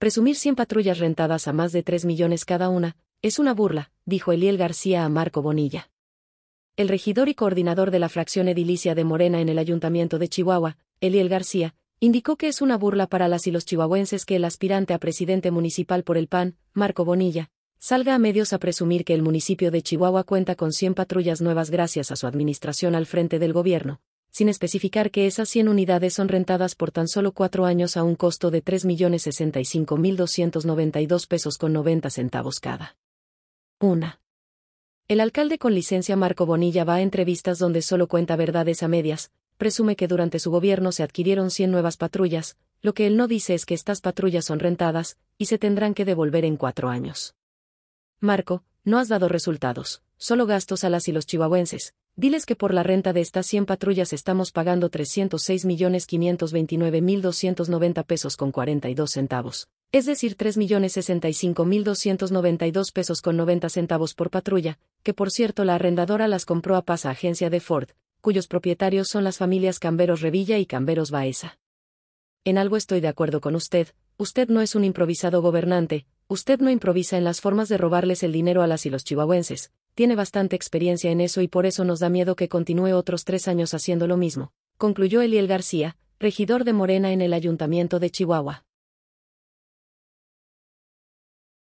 Presumir 100 patrullas rentadas a más de 3 millones cada una, es una burla, dijo Eliel García a Marco Bonilla. El regidor y coordinador de la fracción edilicia de Morena en el Ayuntamiento de Chihuahua, Eliel García, indicó que es una burla para las y los chihuahuenses que el aspirante a presidente municipal por el PAN, Marco Bonilla, salga a medios a presumir que el municipio de Chihuahua cuenta con 100 patrullas nuevas gracias a su administración al frente del gobierno, sin especificar que esas 100 unidades son rentadas por tan solo cuatro años a un costo de 3.065.292 pesos con 90 centavos cada. 1. El alcalde con licencia Marco Bonilla va a entrevistas donde solo cuenta verdades a medias, presume que durante su gobierno se adquirieron 100 nuevas patrullas, lo que él no dice es que estas patrullas son rentadas, y se tendrán que devolver en cuatro años. Marco, no has dado resultados, solo gastos a las y los chihuahuenses, Diles que por la renta de estas 100 patrullas estamos pagando 306.529.290 pesos con 42 centavos, es decir 3.065.292 pesos con 90 centavos por patrulla, que por cierto la arrendadora las compró a Pasa Agencia de Ford, cuyos propietarios son las familias Camberos Revilla y Camberos Baeza. En algo estoy de acuerdo con usted, usted no es un improvisado gobernante, usted no improvisa en las formas de robarles el dinero a las y los chihuahuenses, tiene bastante experiencia en eso y por eso nos da miedo que continúe otros tres años haciendo lo mismo, concluyó Eliel García, regidor de Morena en el Ayuntamiento de Chihuahua.